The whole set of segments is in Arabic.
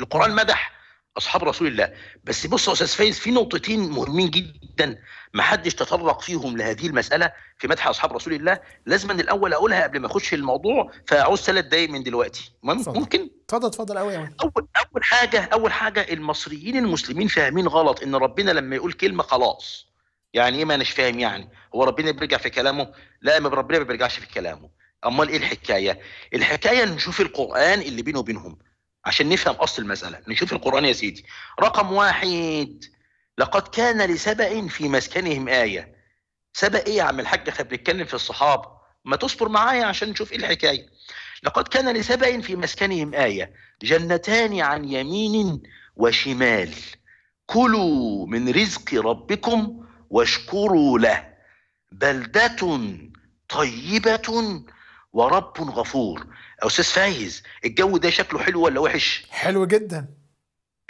القرآن مدح أصحاب رسول الله بس بص يا أستاذ فايز في نقطتين مهمين جدا ما حدش تطرق فيهم لهذه المسألة في مدح أصحاب رسول الله لازم أن الأول أقولها قبل ما أخش الموضوع فأعوز ثلاث دقايق من دلوقتي ممكن؟ اتفضل اتفضل قوي أول أول حاجة أول حاجة المصريين المسلمين فاهمين غلط إن ربنا لما يقول كلمة خلاص يعني إيه ما انا فاهم يعني هو ربنا بيرجع في كلامه؟ لا ما ربنا ما بيرجعش في كلامه أمال إيه الحكاية؟ الحكاية نشوف القرآن اللي بينه وبينهم عشان نفهم اصل المساله نشوف القران يا سيدي رقم واحد لقد كان لسبأ في مسكنهم آية سبأ إيه يا عم الحاج إحنا بنتكلم في الصحابة ما تصبر معايا عشان نشوف إيه الحكاية لقد كان لسبأ في مسكنهم آية جنتان عن يمين وشمال كلوا من رزق ربكم واشكروا له بلدة طيبة ورب غفور استاذ فايز الجو ده شكله حلو ولا وحش حلو جدا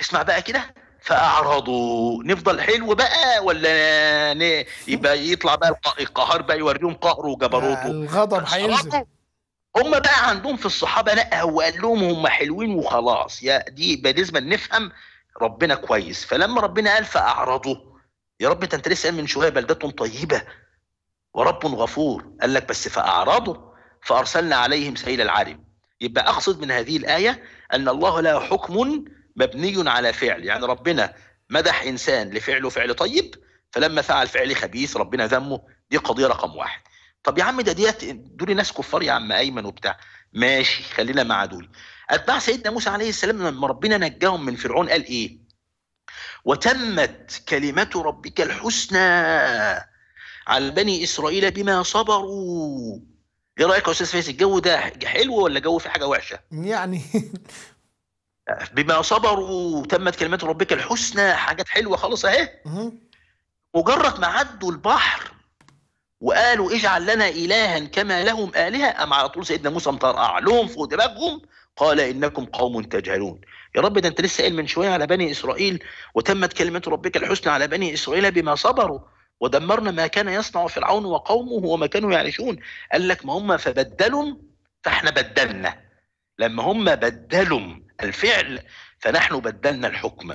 اسمع بقى كده فاعرضوا نفضل حلو بقى ولا ن... يبقى يطلع بقى القهار بقى يوريهم قهره وجبروته الغضب هينزل هم بقى عندهم في الصحابه لا هو قال لهم هم حلوين وخلاص يا دي بالنسبه لازم نفهم ربنا كويس فلما ربنا قال فاعرضوا يا رب انت لسه قايل من شويه بلدة طيبه ورب غفور قال لك بس فاعرضوا فأرسلنا عليهم سيل العارم يبقى أقصد من هذه الآية أن الله له حكم مبني على فعل يعني ربنا مدح إنسان لفعله فعل طيب فلما فعل فعل خبيث ربنا ذمه دي قضية رقم واحد طب يا عم ده ديت دول ناس كفار يا عم أيمن وبتاع ماشي خلينا مع دول أتباع سيدنا موسى عليه السلام لما ربنا نجاهم من فرعون قال إيه وتمت كلمة ربك الحسنى على بني إسرائيل بما صبروا ايه رايك يا استاذ فايز الجو ده حلو ولا جو فيه حاجه وحشه يعني بما صبروا وتمت كلمات ربك الحسنى حاجات حلوه خالص اهي مجرد ما عدوا البحر وقالوا اجعل لنا الها كما لهم الهه ام على طول سيدنا موسى مطرقع لهم فوق دماغهم قال انكم قوم تجهلون يا رب ده انت لسه قايل من شويه على بني اسرائيل وتمت كلمه ربك الحسنى على بني اسرائيل بما صبروا ودمرنا ما كان يصنع فرعون وقومه وما كانوا يعيشون قال لك ما هم فبدلوا فاحنا بدلنا لما هم بدلوا الفعل فنحن بدلنا الحكم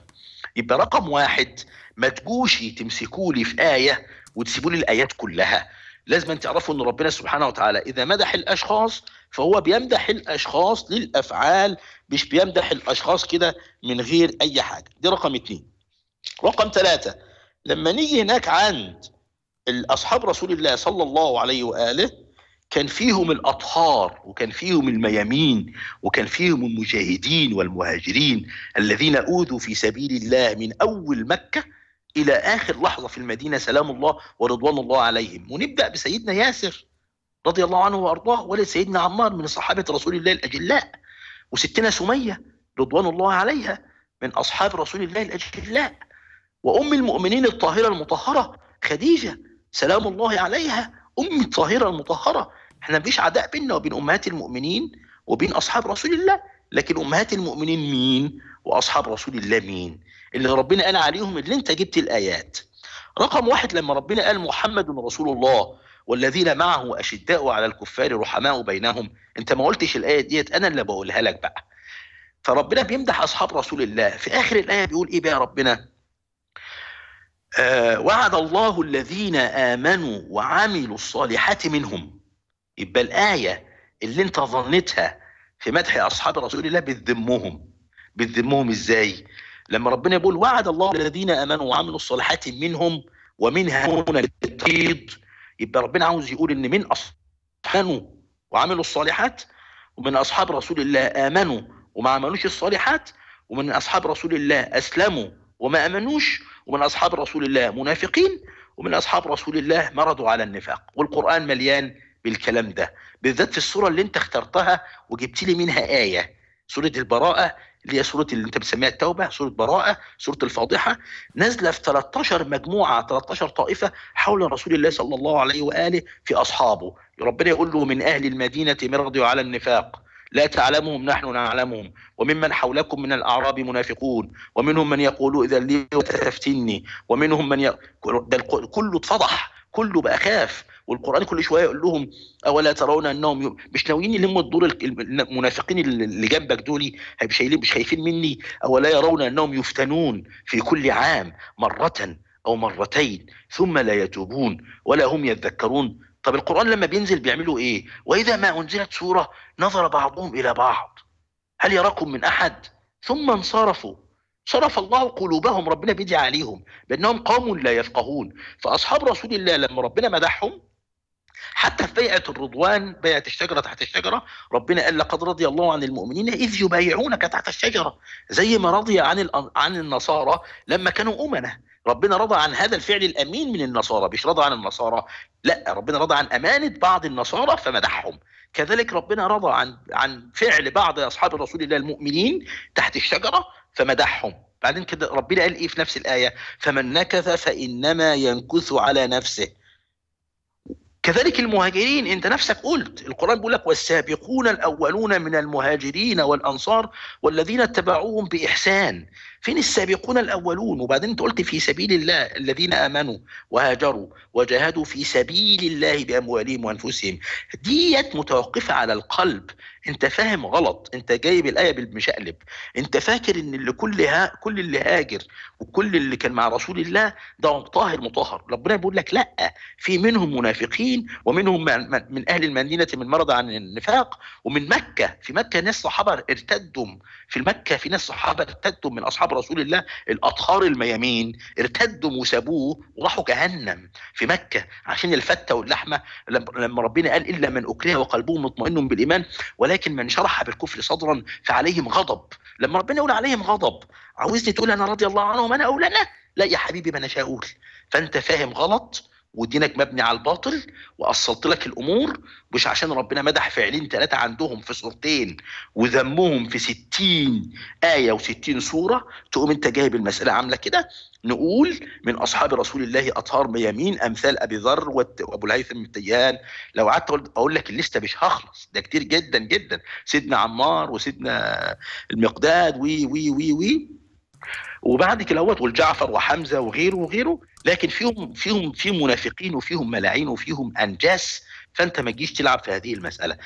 يبقى رقم واحد ما تجوش تمسكولي في آية وتسيبولي الآيات كلها لازم أن تعرفوا أن ربنا سبحانه وتعالى إذا مدح الأشخاص فهو بيمدح الأشخاص للأفعال مش بيمدح الأشخاص كده من غير أي حاجة دي رقم اتنين رقم ثلاثة لما نيجي هناك عند اصحاب رسول الله صلى الله عليه واله كان فيهم الاطهار وكان فيهم الميامين وكان فيهم المجاهدين والمهاجرين الذين اوذوا في سبيل الله من اول مكه الى اخر لحظه في المدينه سلام الله ورضوان الله عليهم ونبدا بسيدنا ياسر رضي الله عنه وارضاه ولد سيدنا عمار من صحابه رسول الله الاجلاء وستنا سميه رضوان الله عليها من اصحاب رسول الله الاجلاء وأم المؤمنين الطاهرة المطهرة خديجة سلام الله عليها أم الطاهرة المطهرة احنا مفيش عداء بيننا وبين أمهات المؤمنين وبين أصحاب رسول الله لكن أمهات المؤمنين مين وأصحاب رسول الله مين اللي ربنا قال عليهم اللي انت جبت الآيات رقم واحد لما ربنا قال محمد رسول الله والذين معه أشداء على الكفار رحماء بينهم انت ما قلتش الآية ديت أنا اللي بقولها لك بقى فربنا بيمدح أصحاب رسول الله في آخر الآية بيقول إيه بقى ربنا آه، وعد الله الذين آمنوا وعملوا الصالحات منهم يبقى الآية اللي انت ظنتها في مدح أصحاب رسول الله بتذمهم بتذمهم إزاي لما ربنا يقول وعد الله الذين آمنوا وعملوا الصالحات منهم ومنها هنا التقييد يبقى ربنا عاوز يقول ان من أصحابه وعملوا الصالحات ومن أصحاب رسول الله آمنوا وما عملوش الصالحات ومن أصحاب رسول الله أسلموا وما أمنوش ومن أصحاب رسول الله منافقين ومن أصحاب رسول الله مرضوا على النفاق والقرآن مليان بالكلام ده بالذات في السورة اللي انت اخترتها وجبت لي منها آية سورة البراءة اللي هي سورة اللي انت بتسميها التوبة سورة براءة سورة الفاضحة نازلة في 13 مجموعة 13 طائفة حول رسول الله صلى الله عليه وآله في أصحابه ربنا يقول له من أهل المدينة مرضوا على النفاق لا تعلمهم نحن نعلمهم وممن حولكم من الأعراب منافقون ومنهم من يقول إذا لي وتفتني ومنهم من ي... ده كله اتفضح كله بقى خاف والقران كل شويه يقول لهم اولا ترون انهم يوم. مش ناويين يلموا الدور المنافقين اللي جنبك دول مش مش خايفين مني اولا يرون انهم يفتنون في كل عام مره او مرتين ثم لا يتوبون ولا هم يذكرون طب القرآن لما بينزل بيعملوا إيه وإذا ما أنزلت سورة نظر بعضهم إلى بعض هل يراكم من أحد ثم انصرفوا صرف الله قلوبهم ربنا بيدي عليهم بأنهم قوم لا يفقهون فأصحاب رسول الله لما ربنا مدحهم حتى في بيعة الرضوان بيعة الشجرة تحت الشجرة ربنا قال لقد رضي الله عن المؤمنين إذ يبايعونك تحت الشجرة زي ما رضي عن عن النصارى لما كانوا أمنا ربنا رضى عن هذا الفعل الامين من النصارى مش رضى عن النصارى لا ربنا رضى عن امانه بعض النصارى فمدحهم كذلك ربنا رضى عن عن فعل بعض اصحاب رسول الله المؤمنين تحت الشجره فمدحهم بعدين كده ربنا قال ايه في نفس الايه فمن نكث فانما ينكث على نفسه كذلك المهاجرين انت نفسك قلت القران بيقول لك والسابقون الاولون من المهاجرين والانصار والذين اتبعوهم باحسان فين السابقون الاولون وبعدين انت قلت في سبيل الله الذين امنوا وهاجروا وجاهدوا في سبيل الله باموالهم وانفسهم ديت متوقفه على القلب انت فاهم غلط انت جايب الايه بالمشقلب انت فاكر ان اللي كل ها كل اللي هاجر وكل اللي كان مع رسول الله ده طاهر مطهر ربنا بيقول لك لا في منهم منافقين ومنهم من, من اهل المدينه من مرض عن النفاق ومن مكه في مكه ناس صحابه ارتدوا في مكه في ناس صحابه ارتدوا من اصحاب رسول الله الاطهار الميامين ارتدوا وسابوه وراحوا جهنم في مكه عشان الفته واللحمه لما ربنا قال الا من اكره وقلبه مطمئن بالايمان ولكن من شرح بالكفر صدرا فعليهم غضب لما ربنا يقول عليهم غضب عاوزني تقول انا رضي الله عنهم انا او لا لا يا حبيبي ما انا فانت فاهم غلط ودينك مبني على الباطل واصلت لك الامور مش عشان ربنا مدح فعلين ثلاثه عندهم في صورتين وذمهم في 60 ايه و60 سوره تقوم انت جايب المساله عامله كده نقول من اصحاب رسول الله اطهار ميامين امثال ابي ذر وابو الهيثم التيان لو قعدت اقول لك الليسته مش هخلص ده كتير جدا جدا سيدنا عمار وسيدنا المقداد وي وي وي وي وبعد كده والجعفر وحمزه وغيره وغيره لكن فيهم فيهم فيهم منافقين وفيهم ملاعين وفيهم انجاس فانت ما تجيش تلعب في هذه المساله